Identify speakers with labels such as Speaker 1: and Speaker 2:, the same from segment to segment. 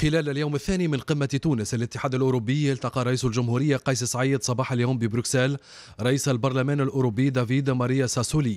Speaker 1: خلال اليوم الثاني من قمة تونس الاتحاد الأوروبي التقى رئيس الجمهورية قيس سعيد صباح اليوم ببروكسل رئيس البرلمان الأوروبي دافيد ماريا ساسولي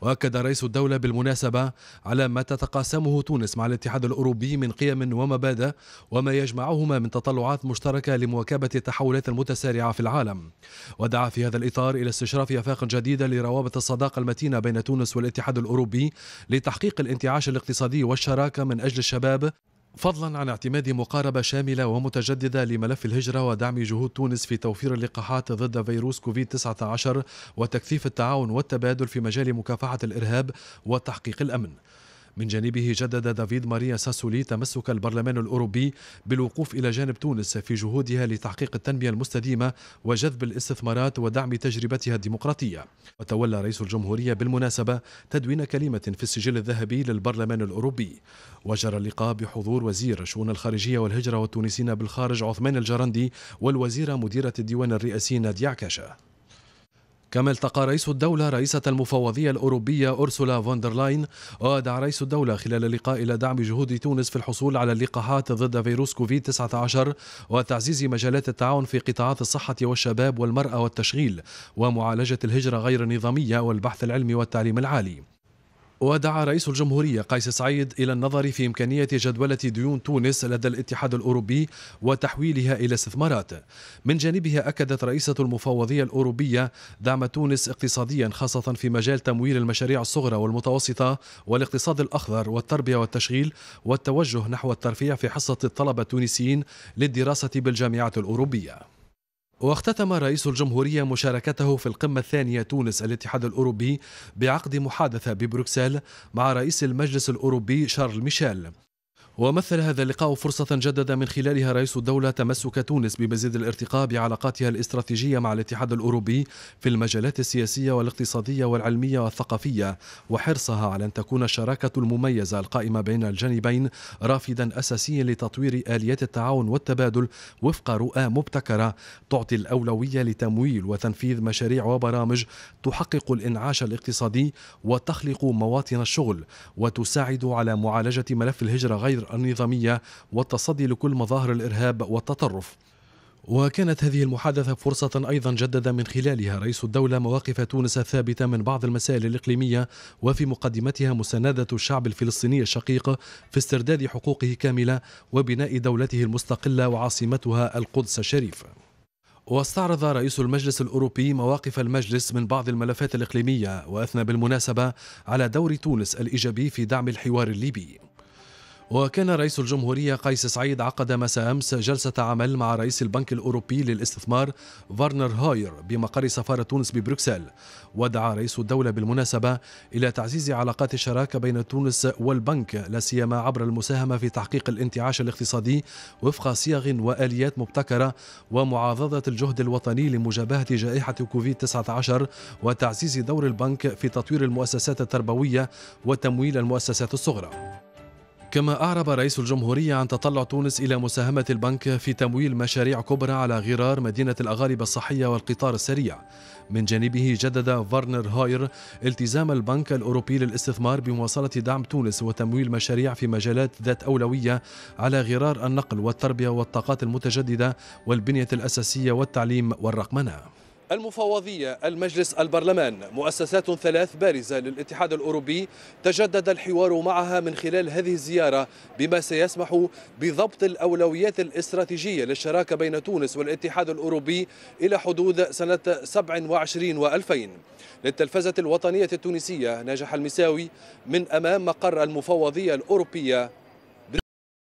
Speaker 1: وأكد رئيس الدولة بالمناسبة على ما تتقاسمه تونس مع الاتحاد الأوروبي من قيم ومبادئ وما يجمعهما من تطلعات مشتركة لمواكبة التحولات المتسارعة في العالم ودعا في هذا الإطار إلى استشراف آفاق جديدة لروابط الصداقة المتينة بين تونس والاتحاد الأوروبي لتحقيق الانتعاش الاقتصادي والشراكة من أجل الشباب فضلا عن اعتماد مقاربة شاملة ومتجددة لملف الهجرة ودعم جهود تونس في توفير اللقاحات ضد فيروس كوفيد-19 وتكثيف التعاون والتبادل في مجال مكافحة الإرهاب وتحقيق الأمن من جانبه جدد دافيد ماريا ساسولي تمسك البرلمان الأوروبي بالوقوف إلى جانب تونس في جهودها لتحقيق التنمية المستديمة وجذب الاستثمارات ودعم تجربتها الديمقراطية وتولى رئيس الجمهورية بالمناسبة تدوين كلمة في السجل الذهبي للبرلمان الأوروبي وجرى اللقاء بحضور وزير شؤون الخارجية والهجرة والتونسيين بالخارج عثمان الجرندي والوزيرة مديرة الديوان الرئاسي ناديا عكاشة كما التقى رئيس الدولة رئيسة المفوضية الأوروبية أرسولا فوندرلاين ودعا رئيس الدولة خلال اللقاء إلى دعم جهود تونس في الحصول على اللقاحات ضد فيروس كوفيد-19 وتعزيز مجالات التعاون في قطاعات الصحة والشباب والمرأة والتشغيل ومعالجة الهجرة غير النظامية والبحث العلمي والتعليم العالي ودعا رئيس الجمهورية قيس سعيد إلى النظر في إمكانية جدولة ديون تونس لدى الاتحاد الأوروبي وتحويلها إلى استثمارات من جانبها أكدت رئيسة المفوضية الأوروبية دعم تونس اقتصاديا خاصة في مجال تمويل المشاريع الصغرى والمتوسطة والاقتصاد الأخضر والتربية والتشغيل والتوجه نحو الترفيع في حصة الطلبة التونسيين للدراسة بالجامعات الأوروبية واختتم رئيس الجمهورية مشاركته في القمة الثانية تونس الاتحاد الأوروبي بعقد محادثة ببروكسل مع رئيس المجلس الأوروبي شارل ميشيل ومثل هذا اللقاء فرصة جدد من خلالها رئيس الدولة تمسك تونس بمزيد الارتقاء بعلاقاتها الاستراتيجية مع الاتحاد الأوروبي في المجالات السياسية والاقتصادية والعلمية والثقافية وحرصها على أن تكون الشراكة المميزة القائمة بين الجانبين رافدا أساسيا لتطوير آليات التعاون والتبادل وفق رؤى مبتكرة تعطي الأولوية لتمويل وتنفيذ مشاريع وبرامج تحقق الإنعاش الاقتصادي وتخلق مواطن الشغل وتساعد على معالجة ملف الهجرة غير النظامية والتصدي لكل مظاهر الإرهاب والتطرف وكانت هذه المحادثة فرصة أيضا جدد من خلالها رئيس الدولة مواقف تونس الثابتة من بعض المسائل الإقليمية وفي مقدمتها مساندة الشعب الفلسطيني الشقيق في استرداد حقوقه كاملة وبناء دولته المستقلة وعاصمتها القدس الشريفة واستعرض رئيس المجلس الأوروبي مواقف المجلس من بعض الملفات الإقليمية وأثنى بالمناسبة على دور تونس الإيجابي في دعم الحوار الليبي وكان رئيس الجمهورية قيس سعيد عقد مساء أمس جلسة عمل مع رئيس البنك الأوروبي للاستثمار فارنر هاير بمقر سفارة تونس ببروكسل ودعا رئيس الدولة بالمناسبة إلى تعزيز علاقات الشراكة بين تونس والبنك لا سيما عبر المساهمة في تحقيق الانتعاش الاقتصادي وفق صيغ وآليات مبتكرة ومعاضدة الجهد الوطني لمجابهة جائحة كوفيد 19 وتعزيز دور البنك في تطوير المؤسسات التربوية وتمويل المؤسسات الصغرى. كما أعرب رئيس الجمهورية عن تطلع تونس إلى مساهمة البنك في تمويل مشاريع كبرى على غرار مدينة الأغالب الصحية والقطار السريع من جانبه جدد فارنر هاير التزام البنك الأوروبي للاستثمار بمواصلة دعم تونس وتمويل مشاريع في مجالات ذات أولوية على غرار النقل والتربية والطاقات المتجددة والبنية الأساسية والتعليم والرقمنة المفوضية المجلس البرلمان مؤسسات ثلاث بارزة للاتحاد الأوروبي تجدد الحوار معها من خلال هذه الزيارة بما سيسمح بضبط الأولويات الاستراتيجية للشراكة بين تونس والاتحاد الأوروبي إلى حدود سنة 27 و2000 للتلفزة الوطنية التونسية نجح المساوي من أمام مقر المفوضية الأوروبية